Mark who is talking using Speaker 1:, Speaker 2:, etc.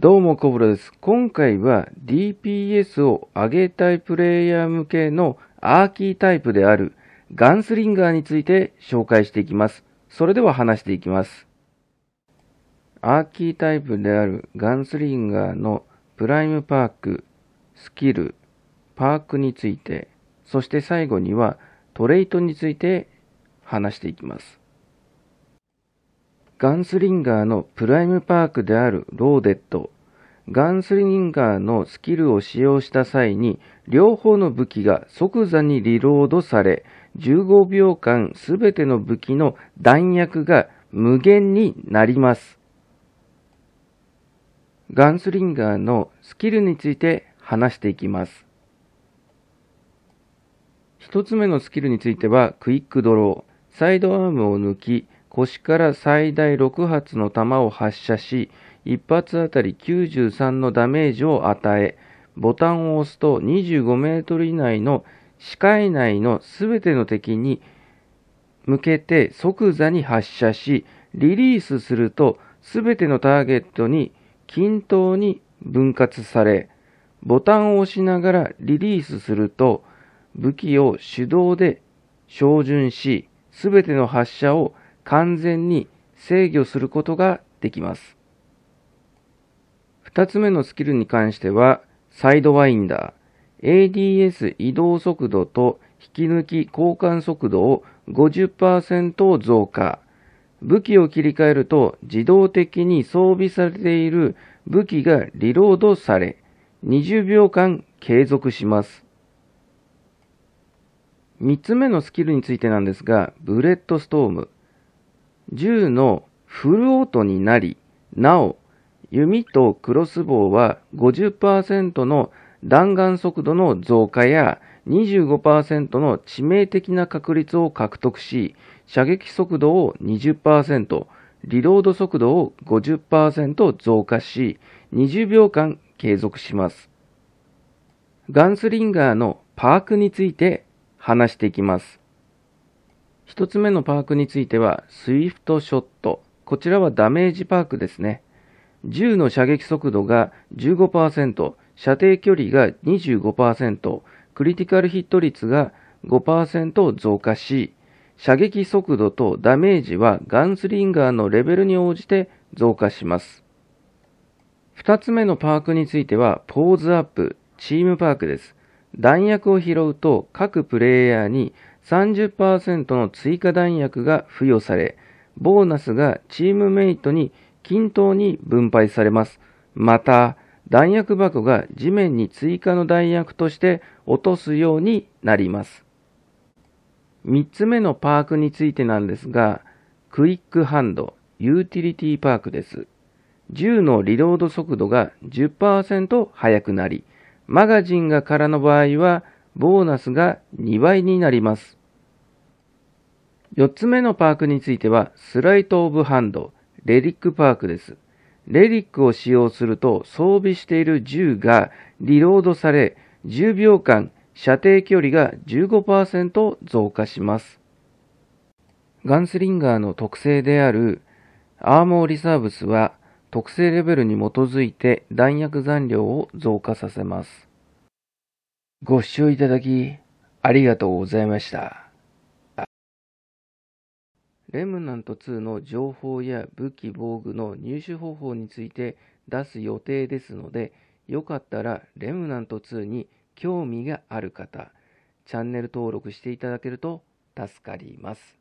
Speaker 1: どうも、コブラです。今回は DPS を上げたいプレイヤー向けのアーキータイプであるガンスリンガーについて紹介していきます。それでは話していきます。アーキータイプであるガンスリンガーのプライムパーク、スキル、パークについて、そして最後にはトレイトについて話していきます。ガンスリンガーのプライムパークであるローデット。ガンスリンガーのスキルを使用した際に、両方の武器が即座にリロードされ、15秒間すべての武器の弾薬が無限になります。ガンスリンガーのスキルについて話していきます。一つ目のスキルについては、クイックドロー。サイドアームを抜き、腰から最大6発の弾を発射し、1発あたり93のダメージを与え、ボタンを押すと25メートル以内の視界内の全ての敵に向けて即座に発射し、リリースすると全てのターゲットに均等に分割され、ボタンを押しながらリリースすると、武器を手動で照準し、すべての発射を完全に制御することができます。2つ目のスキルに関しては、サイドワインダー、ADS 移動速度と引き抜き交換速度を50%増加。武器を切り替えると自動的に装備されている武器がリロードされ、20秒間継続します。3つ目のスキルについてなんですが、ブレッドストーム。銃のフルオートになり、なお、弓とクロス棒は50%の弾丸速度の増加や25%の致命的な確率を獲得し、射撃速度を20%、リロード速度を50%増加し、20秒間継続します。ガンスリンガーのパークについて話していきます。1つ目のパークについては、スイフトショット。こちらはダメージパークですね。銃の射撃速度が15%、射程距離が25%、クリティカルヒット率が5%増加し、射撃速度とダメージはガンスリンガーのレベルに応じて増加します。2つ目のパークについては、ポーズアップ、チームパークです。弾薬を拾うと各プレイヤーに30%の追加弾薬が付与され、ボーナスがチームメイトに均等に分配されます。また、弾薬箱が地面に追加の弾薬として落とすようになります。3つ目のパークについてなんですが、クイックハンド、ユーティリティパークです。銃のリロード速度が10%速くなり、マガジンが空の場合は、ボーナスが2倍になります。4つ目のパークについては、スライト・オブ・ハンド、レリック・パークです。レリックを使用すると、装備している銃がリロードされ、10秒間、射程距離が15%増加します。ガンスリンガーの特性であるアーモーリサーブスは特性レベルに基づいて弾薬残量を増加させます。ご視聴いただきありがとうございました。レムナント2の情報や武器防具の入手方法について出す予定ですので、よかったらレムナント2に興味がある方、チャンネル登録していただけると助かります。